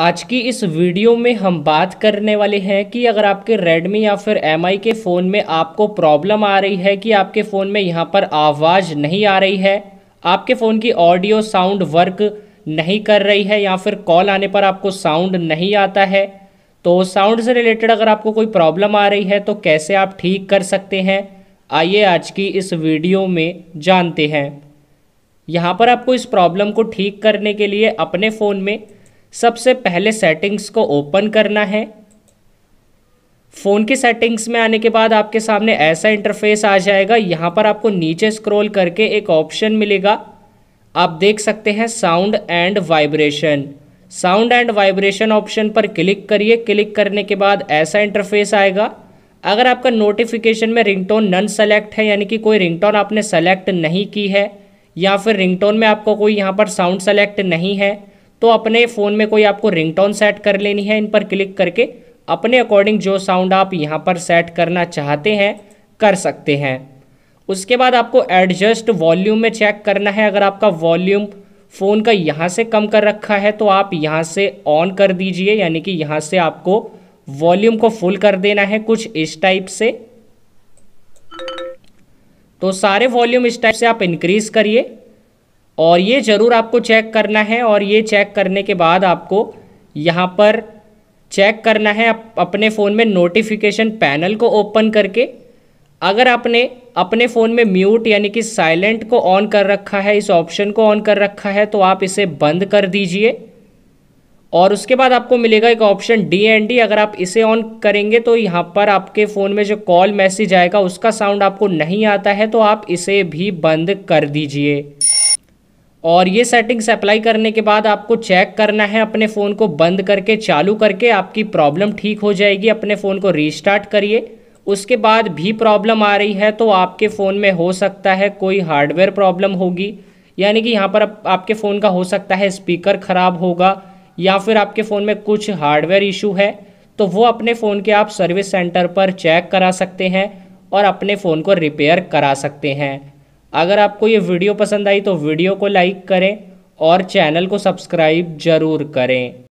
आज की इस वीडियो में हम बात करने वाले हैं कि अगर आपके Redmi या फिर एम के फ़ोन में आपको प्रॉब्लम आ रही है कि आपके फ़ोन में यहाँ पर आवाज़ नहीं आ रही है आपके फ़ोन की ऑडियो साउंड वर्क नहीं कर रही है या फिर कॉल आने पर आपको साउंड नहीं आता है तो साउंड से रिलेटेड अगर आपको कोई प्रॉब्लम आ रही है तो कैसे आप ठीक कर सकते हैं आइए आज की इस वीडियो में जानते हैं यहाँ पर आपको इस प्रॉब्लम को ठीक करने के लिए अपने फ़ोन में सबसे पहले सेटिंग्स को ओपन करना है फ़ोन की सेटिंग्स में आने के बाद आपके सामने ऐसा इंटरफेस आ जाएगा यहाँ पर आपको नीचे स्क्रॉल करके एक ऑप्शन मिलेगा आप देख सकते हैं sound and vibration sound and vibration option पर क्लिक करिए क्लिक करने के बाद ऐसा इंटरफेस आएगा अगर आपका नोटिफिकेशन में रिंगटोन नन सेलेक्ट है यानी कि कोई रिंगटोन आपने सेलेक्ट नहीं की है या फिर रिंगटोन में आपको कोई यहाँ पर साउंड सेलेक्ट नहीं है तो अपने फ़ोन में कोई आपको रिंगटोन सेट कर लेनी है इन पर क्लिक करके अपने अकॉर्डिंग जो साउंड आप यहाँ पर सेट करना चाहते हैं कर सकते हैं उसके बाद आपको एडजस्ट वॉल्यूम में चेक करना है अगर आपका वॉल्यूम फ़ोन का यहाँ से कम कर रखा है तो आप यहाँ से ऑन कर दीजिए यानी कि यहाँ से आपको वॉल्यूम को फुल कर देना है कुछ इस टाइप से तो सारे वॉल्यूम इस टाइप से आप इंक्रीज़ करिए और ये ज़रूर आपको चेक करना है और ये चेक करने के बाद आपको यहाँ पर चेक करना है अपने फ़ोन में नोटिफिकेशन पैनल को ओपन करके अगर आपने अपने फ़ोन में म्यूट यानी कि साइलेंट को ऑन कर रखा है इस ऑप्शन को ऑन कर रखा है तो आप इसे बंद कर दीजिए और उसके बाद आपको मिलेगा एक ऑप्शन डी एंड डी अगर आप इसे ऑन करेंगे तो यहाँ पर आपके फ़ोन में जो कॉल मैसेज आएगा उसका साउंड आपको नहीं आता है तो आप इसे भी बंद कर दीजिए और ये सेटिंग्स अप्लाई करने के बाद आपको चेक करना है अपने फ़ोन को बंद करके चालू करके आपकी प्रॉब्लम ठीक हो जाएगी अपने फ़ोन को रीस्टार्ट करिए उसके बाद भी प्रॉब्लम आ रही है तो आपके फ़ोन में हो सकता है कोई हार्डवेयर प्रॉब्लम होगी यानी कि यहाँ पर आप, आपके फ़ोन का हो सकता है स्पीकर ख़राब होगा या फिर आपके फ़ोन में कुछ हार्डवेयर इशू है तो वो अपने फ़ोन के आप सर्विस सेंटर पर चेक करा सकते हैं और अपने फ़ोन को रिपेयर करा सकते हैं अगर आपको ये वीडियो पसंद आई तो वीडियो को लाइक करें और चैनल को सब्सक्राइब ज़रूर करें